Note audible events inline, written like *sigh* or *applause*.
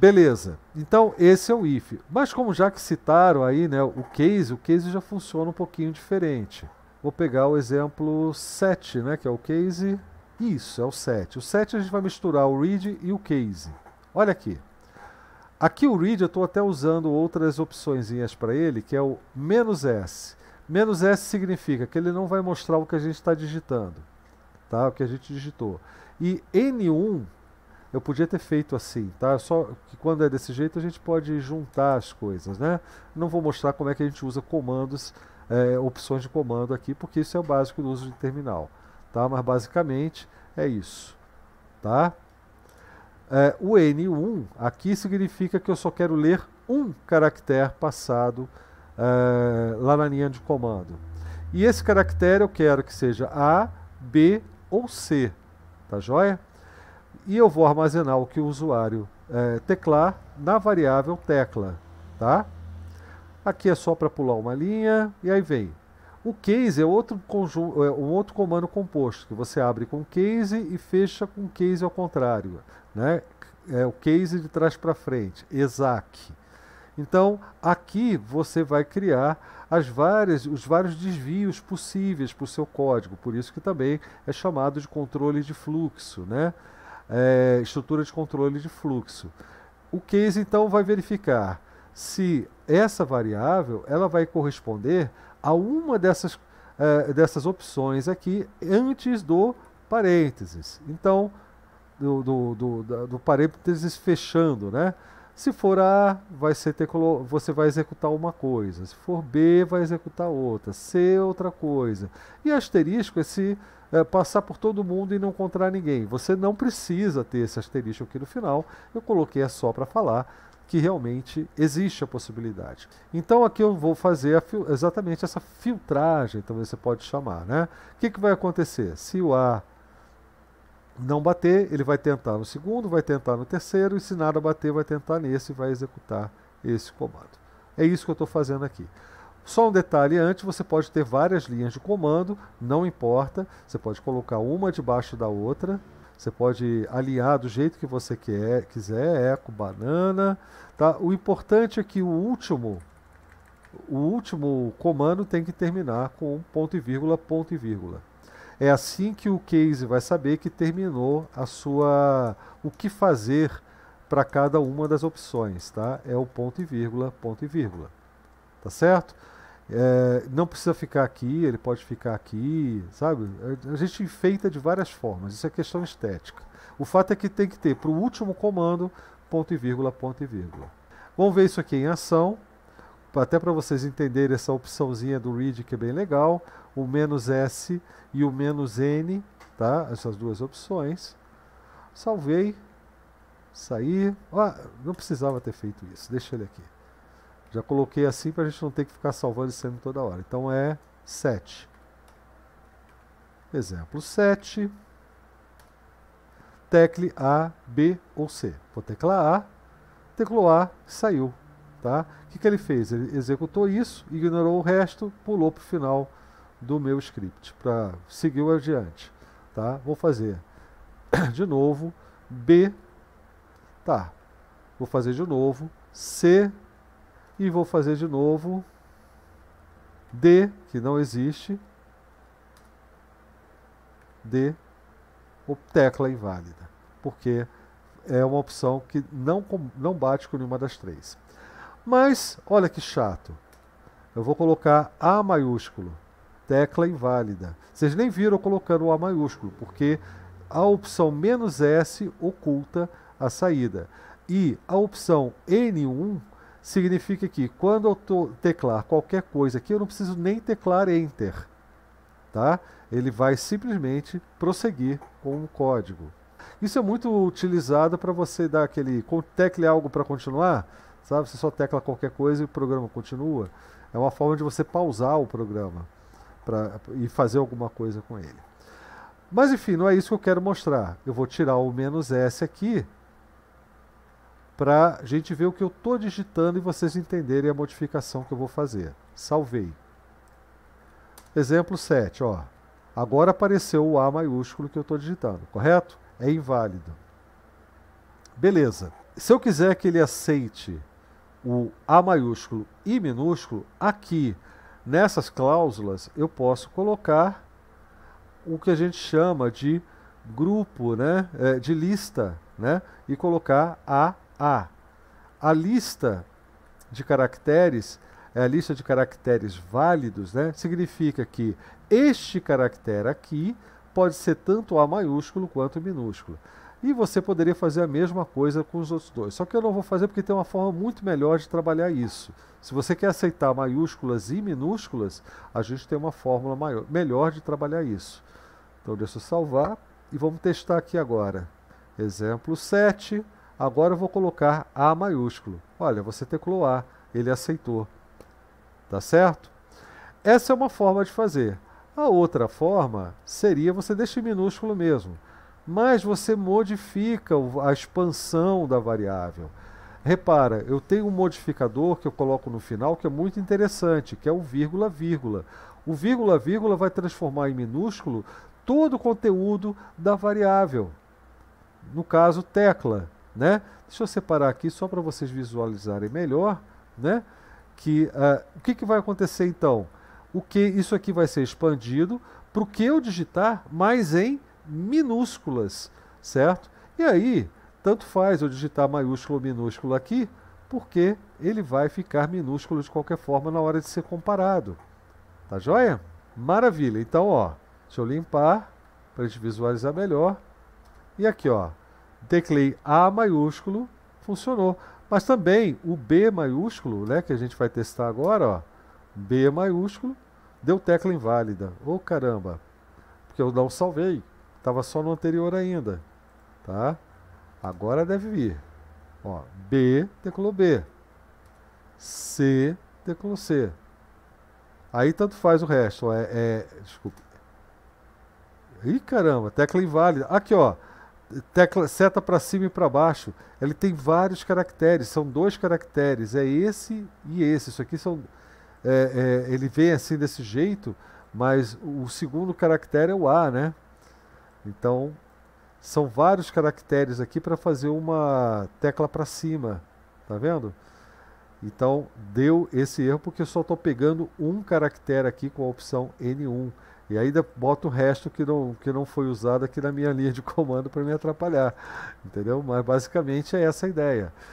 Beleza. Então, esse é o if. Mas como já que citaram aí, né, o case, o case já funciona um pouquinho diferente. Vou pegar o exemplo 7, né, que é o case. Isso, é o 7. O 7 a gente vai misturar o read e o case. Olha aqui. Aqui o read eu estou até usando outras opçõezinhas para ele, que é o menos "-s". Menos "-s" significa que ele não vai mostrar o que a gente está digitando, tá? o que a gente digitou. E N1 eu podia ter feito assim, tá? Só que quando é desse jeito a gente pode juntar as coisas, né? Não vou mostrar como é que a gente usa comandos, é, opções de comando aqui, porque isso é o básico do uso de terminal, tá? Mas basicamente é isso, tá? É, o N1 aqui significa que eu só quero ler um caractere passado é, lá na linha de comando. E esse caractere eu quero que seja A, B ou C, tá joia? e eu vou armazenar o que o usuário é, teclar na variável tecla, tá? Aqui é só para pular uma linha e aí vem. O case é outro conjunto, é um outro comando composto que você abre com case e fecha com case ao contrário, né? É o case de trás para frente, exact. Então, aqui você vai criar as várias, os vários desvios possíveis para o seu código, por isso que também é chamado de controle de fluxo, né? é, estrutura de controle de fluxo. O case então vai verificar se essa variável ela vai corresponder a uma dessas, é, dessas opções aqui antes do parênteses. Então, do, do, do, do parênteses fechando, né? Se for A, vai ser você vai executar uma coisa. Se for B, vai executar outra. C, outra coisa. E asterisco é se é, passar por todo mundo e não encontrar ninguém. Você não precisa ter esse asterisco aqui no final. Eu coloquei é só para falar que realmente existe a possibilidade. Então aqui eu vou fazer exatamente essa filtragem, também você pode chamar, né? O que, que vai acontecer? Se o A não bater, ele vai tentar no segundo, vai tentar no terceiro, e se nada bater, vai tentar nesse e vai executar esse comando. É isso que eu estou fazendo aqui. Só um detalhe antes, você pode ter várias linhas de comando, não importa, você pode colocar uma debaixo da outra, você pode alinhar do jeito que você quer, quiser, eco, banana, tá? O importante é que o último o último comando tem que terminar com ponto e vírgula, ponto e vírgula. É assim que o case vai saber que terminou a sua o que fazer para cada uma das opções, tá? É o ponto e vírgula, ponto e vírgula tá certo? É, não precisa ficar aqui, ele pode ficar aqui, sabe? A gente enfeita de várias formas, isso é questão estética. O fato é que tem que ter para o último comando ponto e vírgula, ponto e vírgula. Vamos ver isso aqui em ação, até para vocês entenderem essa opçãozinha do read que é bem legal, o menos "-s", e o menos "-n", tá? Essas duas opções. Salvei, saí, ah, não precisava ter feito isso, deixa ele aqui. Já coloquei assim para a gente não ter que ficar salvando e sendo toda hora. Então é 7. Exemplo 7. Tecle A, B ou C. Vou teclar A. Teclou A, saiu. Tá? O que, que ele fez? Ele executou isso, ignorou o resto, pulou para o final do meu script, para seguir o adiante. Tá? Vou fazer *coughs* de novo, B, tá, vou fazer de novo, C, e vou fazer de novo D, que não existe, D, tecla inválida, porque é uma opção que não, não bate com nenhuma das três. Mas, olha que chato, eu vou colocar A maiúsculo, tecla inválida. Vocês nem viram colocando o A maiúsculo, porque a opção "-s", oculta a saída. E a opção N1 significa que quando eu teclar qualquer coisa aqui, eu não preciso nem teclar Enter. Tá? Ele vai simplesmente prosseguir com o código. Isso é muito utilizado para você dar aquele tecle algo para continuar, sabe? Você só tecla qualquer coisa e o programa continua. É uma forma de você pausar o programa pra, e fazer alguma coisa com ele. Mas enfim, não é isso que eu quero mostrar. Eu vou tirar o "-s" aqui para a gente ver o que eu estou digitando e vocês entenderem a modificação que eu vou fazer. Salvei. Exemplo 7, ó. Agora apareceu o A maiúsculo que eu estou digitando, correto? É inválido. Beleza. Se eu quiser que ele aceite o A maiúsculo e minúsculo, aqui nessas cláusulas eu posso colocar o que a gente chama de grupo, né, é, de lista, né, e colocar A a. A lista de caracteres, é a lista de caracteres válidos, né, significa que este caractere aqui pode ser tanto A maiúsculo quanto minúsculo. E você poderia fazer a mesma coisa com os outros dois. Só que eu não vou fazer porque tem uma forma muito melhor de trabalhar isso. Se você quer aceitar maiúsculas e minúsculas, a gente tem uma fórmula maior, melhor de trabalhar isso. Então deixa eu salvar e vamos testar aqui agora. Exemplo 7. Agora eu vou colocar A maiúsculo. Olha, você teclou A, ele aceitou. Tá certo? Essa é uma forma de fazer. A outra forma seria você deixar minúsculo mesmo, mas você modifica a expansão da variável. Repara, eu tenho um modificador que eu coloco no final que é muito interessante, que é o vírgula vírgula. O vírgula vírgula vai transformar em minúsculo todo o conteúdo da variável. No caso, tecla. Né? Deixa eu separar aqui só para vocês visualizarem melhor. Né? Que, uh, o que, que vai acontecer então? O que isso aqui vai ser expandido para o que eu digitar, mais em minúsculas, certo? E aí, tanto faz eu digitar maiúsculo ou minúsculo aqui, porque ele vai ficar minúsculo de qualquer forma na hora de ser comparado. Tá joia? Maravilha. Então, ó, deixa eu limpar para a gente visualizar melhor. E aqui, ó, teclei A maiúsculo, funcionou. Mas também o B maiúsculo, né, que a gente vai testar agora, ó, B maiúsculo, deu tecla inválida. Ô oh, caramba, porque eu não salvei, estava só no anterior ainda, tá? Agora deve vir. Ó, B, teclou B. C, teclou C. Aí tanto faz o resto, ó, é, é, desculpa. Ih, caramba, tecla inválida. Aqui, ó, tecla, seta para cima e para baixo. Ele tem vários caracteres, são dois caracteres, é esse e esse. Isso aqui são. É, é, ele vem assim desse jeito, mas o segundo caractere é o A, né? Então, são vários caracteres aqui para fazer uma tecla para cima, tá vendo? Então, deu esse erro porque eu só estou pegando um caractere aqui com a opção N1. E ainda boto o resto que não, que não foi usado aqui na minha *laughs* linha de comando para me atrapalhar, entendeu? Mas basicamente é essa a ideia.